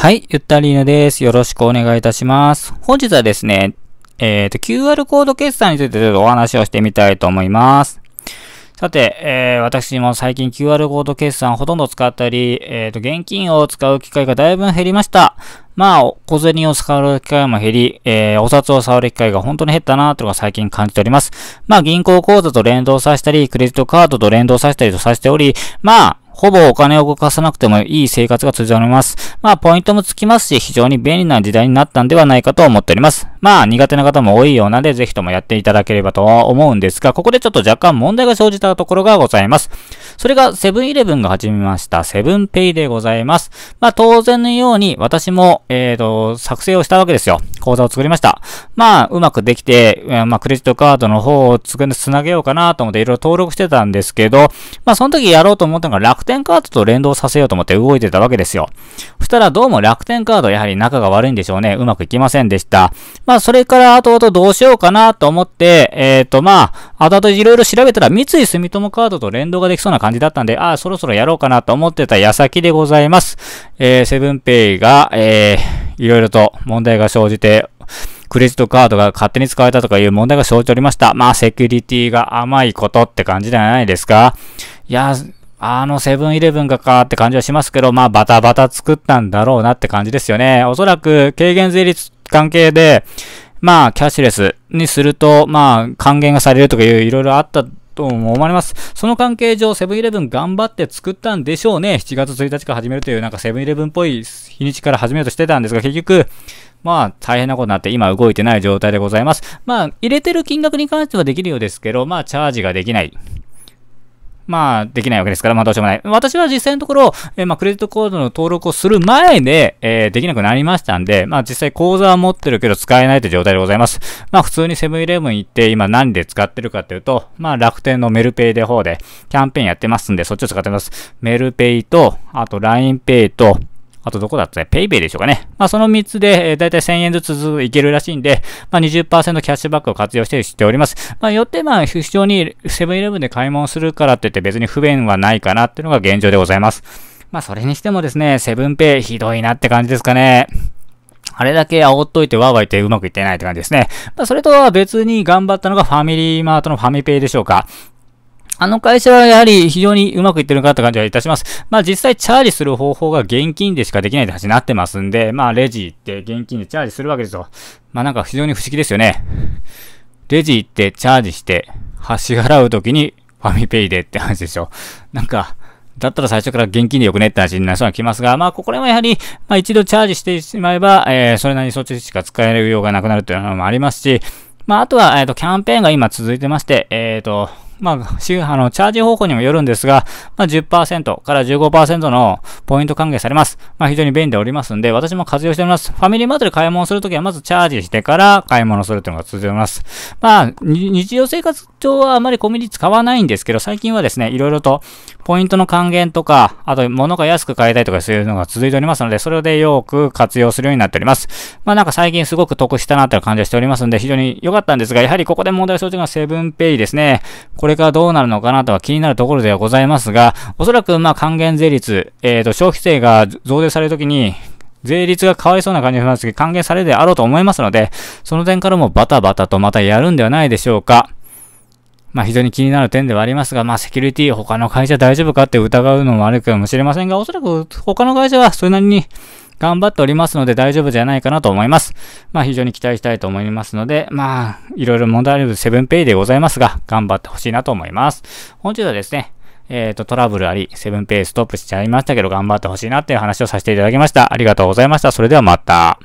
はい、ゆったりーなです。よろしくお願いいたします。本日はですね、えっ、ー、と、QR コード決済についてちょっとお話をしてみたいと思います。さて、えー、私も最近 QR コード決済ほとんど使ったり、えっ、ー、と、現金を使う機会がだいぶ減りました。まあ、小銭を使う機会も減り、えー、お札を触る機会が本当に減ったなというのが最近感じております。まあ、銀行口座と連動させたり、クレジットカードと連動させたりとさせており、まあ、ほぼお金を動かさなくてもいい生活が続けらります。まあ、ポイントもつきますし、非常に便利な時代になったんではないかと思っております。まあ、苦手な方も多いようなので、ぜひともやっていただければとは思うんですが、ここでちょっと若干問題が生じたところがございます。それが、セブンイレブンが始めました、セブンペイでございます。まあ、当然のように、私も、えっ、ー、と、作成をしたわけですよ。口座を作りました。まあ、うまくできて、まあ、クレジットカードの方をつなげようかなと思っていろいろ登録してたんですけど、まあ、その時やろうと思ったのが楽天カードと連動させようと思って動いてたわけですよ。そしたらどうも楽天カードやはり仲が悪いんでしょうね。うまくいきませんでした。まあ、それから後々どうしようかなと思って、えっ、ー、と、まあ、後々いろいろ調べたら三井住友カードと連動ができそうな感じだったんで、ああ、そろそろやろうかなと思ってた矢先でございます。えー、セブンペイが、えー、いろいろと問題が生じて、クレジットカードが勝手に使われたとかいう問題が生じておりました。まあ、セキュリティが甘いことって感じではないですか。いや、あのセブンイレブンがかって感じはしますけど、まあ、バタバタ作ったんだろうなって感じですよね。おそらく、軽減税率関係で、まあ、キャッシュレスにすると、まあ、還元がされるとかいういろいろあったと思われます。その関係上、セブンイレブン頑張って作ったんでしょうね。7月1日から始めるという、なんかセブンイレブンっぽい日にちから始めようとしてたんですが、結局、まあ、大変なことになって、今動いてない状態でございます。まあ、入れてる金額に関してはできるようですけど、まあ、チャージができない。まあ、できないわけですから、まあどうしようもない。私は実際のところ、えー、まあ、クレジットコードの登録をする前で、えー、できなくなりましたんで、まあ実際口座は持ってるけど使えないという状態でございます。まあ普通にセブンイレブン行って、今何で使ってるかっていうと、まあ楽天のメルペイで方でキャンペーンやってますんで、そっちを使ってます。メルペイと、あと LINEPay と、あとどこだったね ?PayPay でしょうかね。まあ、その3つで、えー、だいたい1000円ずついけるらしいんで、まあ、20%キャッシュバックを活用してしております。まあ、よってまあ、非常にセブンイレブンで買い物するからって言って別に不便はないかなっていうのが現状でございます。まあ、それにしてもですね、セブンペイひどいなって感じですかね。あれだけ煽っといてワーワー言ってうまくいってないって感じですね。まあ、それとは別に頑張ったのがファミリーマートのファミペイでしょうか。あの会社はやはり非常にうまくいってるかって感じはいたします。まあ実際チャージする方法が現金でしかできないって話になってますんで、まあレジって現金でチャージするわけですよ。まあなんか非常に不思議ですよね。レジ行ってチャージして、支払うときにファミペイでって話でしょ。なんか、だったら最初から現金でよくねって話になりそうな気ますが、まあ、ここら辺はやはり、まあ、一度チャージしてしまえば、えー、それなりにそっちしか使えるようがなくなるというのもありますし、まあ、あとは、えっ、ー、と、キャンペーンが今続いてまして、えっ、ー、と、まあ、しあの、チャージ方法にもよるんですが、まあ、10%から15%のポイント還元されます。まあ、非常に便利でおりますんで、私も活用しております。ファミリーマートで買い物するときは、まずチャージしてから買い物するというのが続いております。まあ、日常生活上はあまりコンビニ使わないんですけど、最近はですね、いろいろとポイントの還元とか、あと物が安く買いたいとかそういうのが続いておりますので、それでよく活用するようになっております。まあなんか最近すごく得したなという感じがしておりますので、非常に良かったんですが、やはりここで問題を生じるのはセブンペイですね。これからどうなるのかなとは気になるところではございますが、おそらくまあ還元税率、えっ、ー、と消費税が増税されるときに、税率が変わりそうな感じがしますけど、還元されるであろうと思いますので、その点からもバタバタとまたやるんではないでしょうか。まあ非常に気になる点ではありますが、まあセキュリティ他の会社大丈夫かって疑うのもあるかもしれませんが、おそらく他の会社はそれなりに頑張っておりますので大丈夫じゃないかなと思います。まあ非常に期待したいと思いますので、まあいろいろ問題ある7ンペイでございますが、頑張ってほしいなと思います。本日はですね、えっ、ー、と、トラブルあり、セブンペイストップしちゃいましたけど頑張ってほしいなっていう話をさせていただきました。ありがとうございました。それではまた。